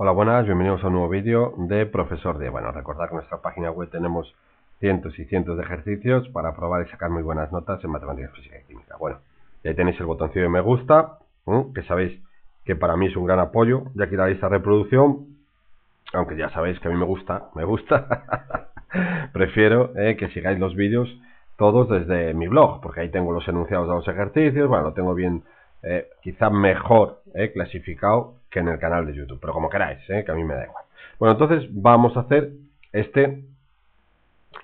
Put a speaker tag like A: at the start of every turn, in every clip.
A: Hola, buenas, bienvenidos a un nuevo vídeo de Profesor de. Bueno, recordad que en nuestra página web tenemos cientos y cientos de ejercicios para probar y sacar muy buenas notas en matemáticas, física y química. Bueno, ya tenéis el botoncito de me gusta, ¿eh? que sabéis que para mí es un gran apoyo, ya que la esta reproducción, aunque ya sabéis que a mí me gusta, me gusta, prefiero ¿eh? que sigáis los vídeos todos desde mi blog, porque ahí tengo los enunciados de los ejercicios, bueno, lo tengo bien, eh, quizá mejor clasificado que en el canal de YouTube. Pero como queráis, ¿eh? que a mí me da igual. Bueno, entonces vamos a hacer este,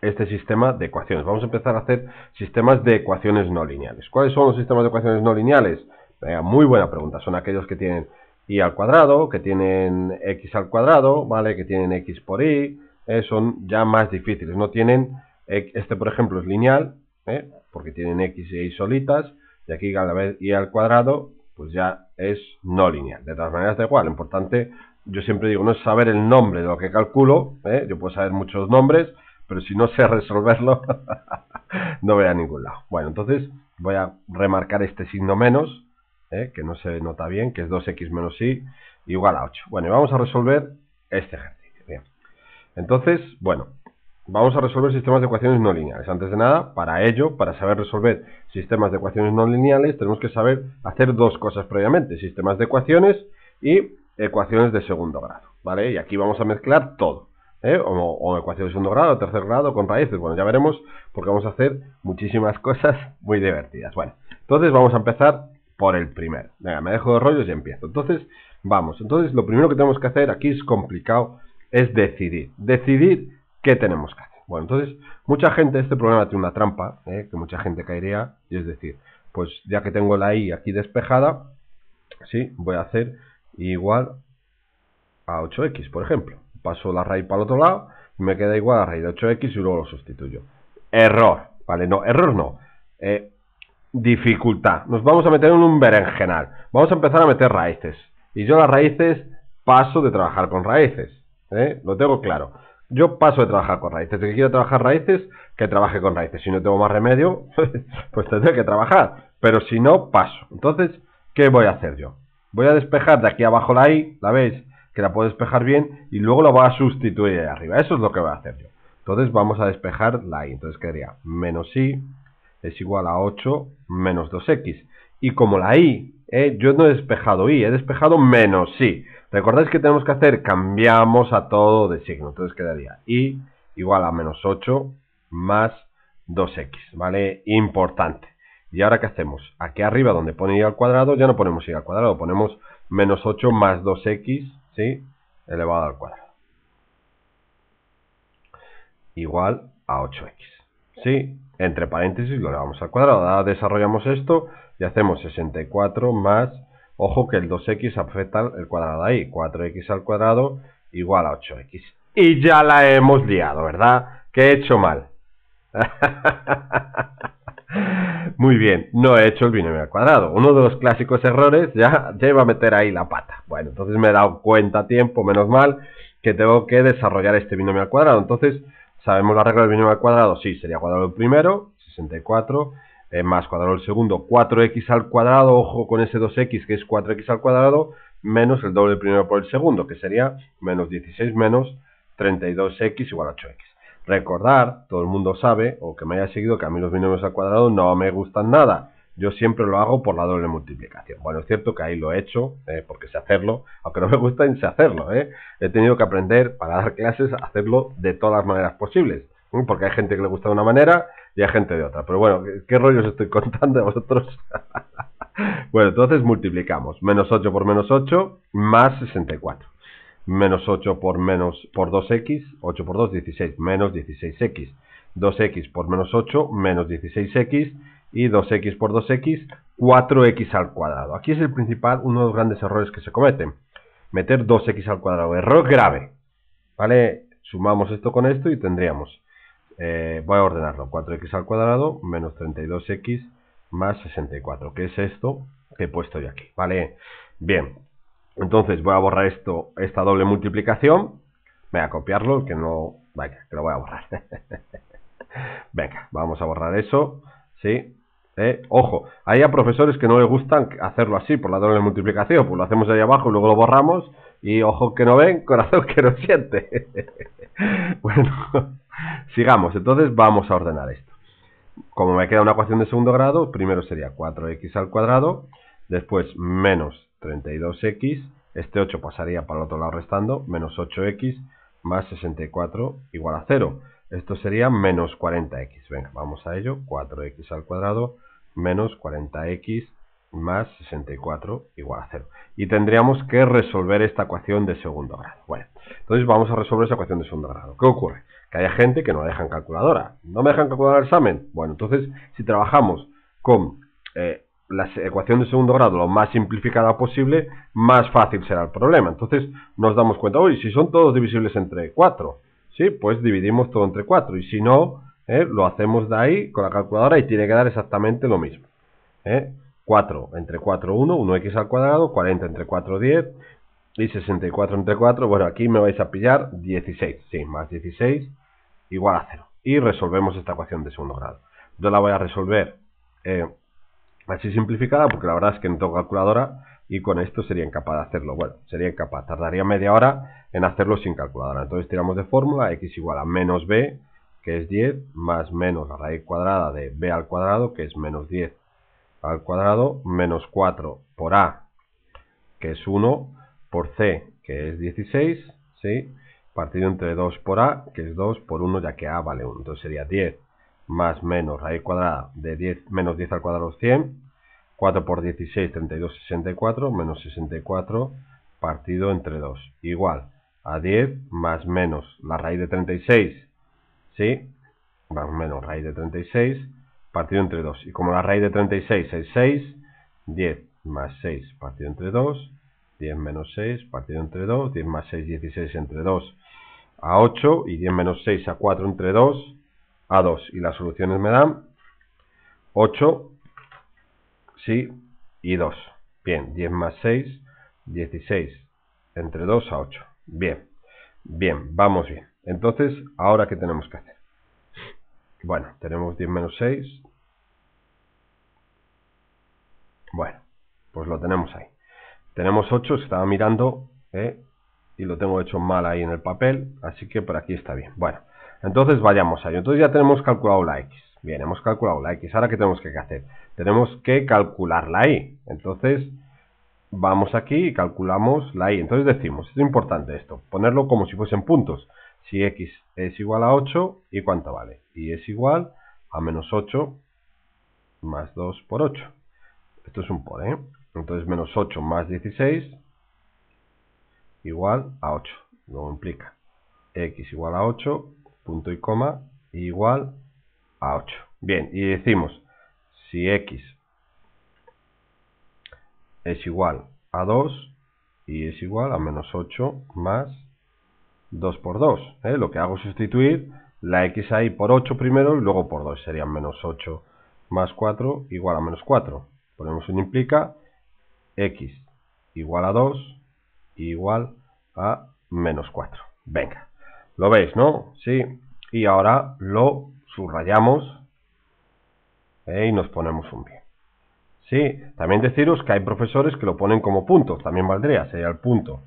A: este sistema de ecuaciones. Vamos a empezar a hacer sistemas de ecuaciones no lineales. ¿Cuáles son los sistemas de ecuaciones no lineales? muy buena pregunta. Son aquellos que tienen y al cuadrado, que tienen x al cuadrado, ¿vale? Que tienen x por y, ¿eh? son ya más difíciles. No tienen, este por ejemplo es lineal, ¿eh? porque tienen x y y solitas, y aquí a la vez y al cuadrado, pues ya es no lineal. De todas maneras, da igual. Lo importante, yo siempre digo, no es saber el nombre de lo que calculo. ¿eh? Yo puedo saber muchos nombres, pero si no sé resolverlo, no voy a ningún lado. Bueno, entonces voy a remarcar este signo menos, ¿eh? que no se nota bien, que es 2x menos y igual a 8. Bueno, y vamos a resolver este ejercicio. Bien. Entonces, bueno, Vamos a resolver sistemas de ecuaciones no lineales. Antes de nada, para ello, para saber resolver sistemas de ecuaciones no lineales, tenemos que saber hacer dos cosas previamente, sistemas de ecuaciones y ecuaciones de segundo grado, ¿vale? Y aquí vamos a mezclar todo, ¿eh? o, ecuaciones de segundo grado, tercer grado, con raíces, bueno, ya veremos, porque vamos a hacer muchísimas cosas muy divertidas. Bueno, entonces vamos a empezar por el primer. Venga, me dejo de rollos y empiezo. Entonces, vamos, entonces lo primero que tenemos que hacer aquí es complicado, es decidir. Decidir ¿qué tenemos que hacer? Bueno, entonces, mucha gente, este problema tiene una trampa, ¿eh? que mucha gente caería, y es decir, pues ya que tengo la i aquí despejada, sí, voy a hacer igual a 8x, por ejemplo. Paso la raíz para el otro lado, y me queda igual a raíz de 8x y luego lo sustituyo. Error, ¿vale? No, error no. Eh, dificultad. Nos vamos a meter en un berenjenal. Vamos a empezar a meter raíces. Y yo las raíces paso de trabajar con raíces. ¿eh? Lo tengo claro yo paso de trabajar con raíces. Si quiero trabajar raíces, que trabaje con raíces. Si no tengo más remedio, pues tendré que trabajar. Pero si no, paso. Entonces, ¿qué voy a hacer yo? Voy a despejar de aquí abajo la I, ¿la veis? Que la puedo despejar bien y luego la voy a sustituir de arriba. Eso es lo que voy a hacer yo. Entonces vamos a despejar la I. Entonces quedaría menos I es igual a 8 menos 2x. Y como la I, eh, yo no he despejado I, he despejado menos I. Recordáis que tenemos que hacer, cambiamos a todo de signo, entonces quedaría y igual a menos 8 más 2x, ¿vale? Importante. ¿Y ahora qué hacemos? Aquí arriba donde pone y al cuadrado, ya no ponemos y al cuadrado, ponemos menos 8 más 2x, ¿sí? Elevado al cuadrado. Igual a 8x, ¿sí? Entre paréntesis lo elevamos al cuadrado. desarrollamos esto y hacemos 64 más Ojo que el 2x afecta el cuadrado ahí. 4x al cuadrado igual a 8x. Y ya la hemos liado, ¿verdad? Que he hecho mal. Muy bien, no he hecho el binomio al cuadrado. Uno de los clásicos errores ya, lleva a meter ahí la pata. Bueno, entonces me he dado cuenta a tiempo, menos mal, que tengo que desarrollar este binomio al cuadrado. Entonces, ¿sabemos la regla del binomio al cuadrado? Sí, sería cuadrado primero, 64 eh, más cuadrado el segundo. 4x al cuadrado, ojo con ese 2x que es 4x al cuadrado, menos el doble primero por el segundo, que sería menos 16 menos 32x igual a 8x. Recordar, todo el mundo sabe, o que me haya seguido, que a mí los binomios al cuadrado no me gustan nada. Yo siempre lo hago por la doble multiplicación. Bueno, es cierto que ahí lo he hecho, eh, porque sé hacerlo, aunque no me gusta ni hacerlo. Eh. He tenido que aprender para dar clases a hacerlo de todas las maneras posibles. Porque hay gente que le gusta de una manera, y hay gente de otra. Pero bueno, ¿qué rollo os estoy contando a vosotros? bueno, entonces multiplicamos. Menos 8 por menos 8 más 64. Menos 8 por menos por 2x, 8 por 2, 16, menos 16x. 2x por menos 8, menos 16x. Y 2x por 2x, 4x al cuadrado. Aquí es el principal, uno de los grandes errores que se cometen. Meter 2x al cuadrado. Error grave. ¿Vale? Sumamos esto con esto y tendríamos eh, voy a ordenarlo, 4x al cuadrado menos 32x más 64, que es esto que he puesto yo aquí, ¿vale? Bien, entonces voy a borrar esto, esta doble multiplicación, voy a copiarlo, que no, Venga, que lo voy a borrar. Venga, vamos a borrar eso, ¿sí? Eh, ojo, hay a profesores que no les gustan hacerlo así, por la doble multiplicación, pues lo hacemos ahí abajo y luego lo borramos, y ojo que no ven, corazón que no siente. bueno... Sigamos, entonces vamos a ordenar esto. Como me queda una ecuación de segundo grado, primero sería 4x al cuadrado, después menos 32x, este 8 pasaría para el otro lado restando, menos 8x más 64 igual a 0. Esto sería menos 40x. Venga, vamos a ello. 4x al cuadrado menos 40x más 64 igual a 0. Y tendríamos que resolver esta ecuación de segundo grado. Bueno, entonces vamos a resolver esa ecuación de segundo grado. ¿Qué ocurre? que haya gente que no deja dejan calculadora. ¿No me dejan calcular el examen? Bueno, entonces, si trabajamos con eh, la ecuación de segundo grado lo más simplificada posible, más fácil será el problema. Entonces, nos damos cuenta, hoy, si son todos divisibles entre 4, ¿sí? Pues dividimos todo entre 4. Y si no, ¿eh? lo hacemos de ahí con la calculadora y tiene que dar exactamente lo mismo. 4 ¿eh? entre 4, 1, 1x al cuadrado, 40 entre 4, 10 y 64 entre 4, bueno, aquí me vais a pillar 16, sí, más 16 igual a 0. Y resolvemos esta ecuación de segundo grado. Yo la voy a resolver eh, así simplificada, porque la verdad es que no tengo calculadora y con esto sería incapaz de hacerlo. Bueno, sería incapaz, tardaría media hora en hacerlo sin calculadora. Entonces tiramos de fórmula x igual a menos b, que es 10, más menos la raíz cuadrada de b al cuadrado, que es menos 10 al cuadrado, menos 4 por a, que es 1, por c, que es 16, ¿sí? partido entre 2 por a, que es 2 por 1, ya que a vale 1. Entonces sería 10 más menos raíz cuadrada de 10 menos 10 al cuadrado 100. 4 por 16, 32, 64, menos 64 partido entre 2. Igual a 10 más menos la raíz de 36, ¿sí? Más menos raíz de 36 partido entre 2. Y como la raíz de 36 es 6, 10 más 6 partido entre 2 10 menos 6, partido entre 2, 10 más 6, 16 entre 2, a 8, y 10 menos 6 a 4 entre 2, a 2. Y las soluciones me dan 8, sí, y 2. Bien, 10 más 6, 16, entre 2 a 8. Bien, bien, vamos bien. Entonces, ¿ahora qué tenemos que hacer? Bueno, tenemos 10 menos 6. Bueno, pues lo tenemos ahí. Tenemos 8, estaba mirando ¿eh? y lo tengo hecho mal ahí en el papel, así que por aquí está bien. Bueno, entonces vayamos a ello. Entonces ya tenemos calculado la x. Bien, hemos calculado la x. Ahora, ¿qué tenemos que hacer? Tenemos que calcular la y. Entonces, vamos aquí y calculamos la y. Entonces decimos, es importante esto, ponerlo como si fuesen puntos. Si x es igual a 8, ¿y cuánto vale? Y es igual a menos 8 más 2 por 8. Esto es un por, ¿eh? Entonces menos 8 más 16 igual a 8. Luego implica x igual a 8, punto y coma, igual a 8. Bien, y decimos, si x es igual a 2 y es igual a menos 8 más 2 por 2. ¿eh? Lo que hago es sustituir la x ahí por 8 primero y luego por 2. Sería menos 8 más 4 igual a menos 4. Ponemos un implica x igual a 2 igual a menos 4. Venga, lo veis, ¿no? Sí. Y ahora lo subrayamos ¿eh? y nos ponemos un bien. Sí, también deciros que hay profesores que lo ponen como punto, también valdría, sería el punto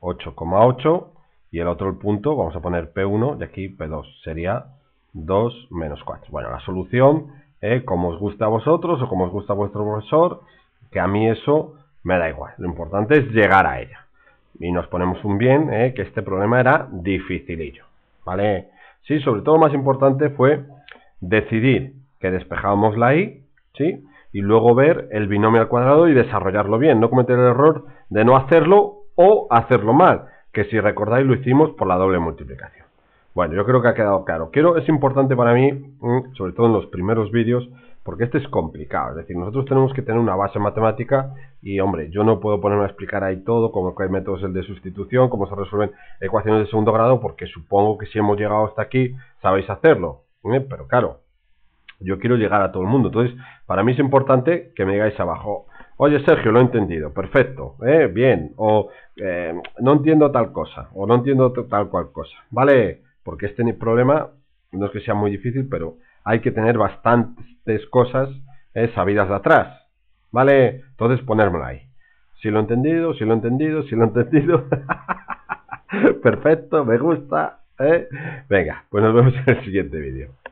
A: 8,8 y el otro el punto, vamos a poner P1 y aquí P2, sería 2 menos 4. Bueno, la solución, ¿eh? como os gusta a vosotros o como os gusta a vuestro profesor, que a mí eso me da igual. Lo importante es llegar a ella. Y nos ponemos un bien, ¿eh? que este problema era dificilillo. ¿Vale? Sí, sobre todo lo más importante fue decidir que despejábamos la i, ¿sí? Y luego ver el binomio al cuadrado y desarrollarlo bien. No cometer el error de no hacerlo o hacerlo mal. Que si recordáis lo hicimos por la doble multiplicación. Bueno, yo creo que ha quedado claro. Quiero, es importante para mí, ¿eh? sobre todo en los primeros vídeos, porque este es complicado. Es decir, nosotros tenemos que tener una base matemática y, hombre, yo no puedo ponerme a explicar ahí todo, como que hay métodos el de sustitución, cómo se resuelven ecuaciones de segundo grado, porque supongo que si hemos llegado hasta aquí, sabéis hacerlo. ¿eh? Pero claro, yo quiero llegar a todo el mundo. Entonces, para mí es importante que me digáis abajo, oye Sergio, lo he entendido, perfecto, ¿eh? bien, o eh, no entiendo tal cosa, o no entiendo tal cual cosa, ¿vale? Porque este problema no es que sea muy difícil, pero hay que tener bastantes cosas eh, sabidas de atrás. ¿Vale? Entonces ponérmelo ahí. Si lo he entendido, si lo he entendido, si lo he entendido. Perfecto, me gusta. ¿eh? Venga, pues nos vemos en el siguiente vídeo.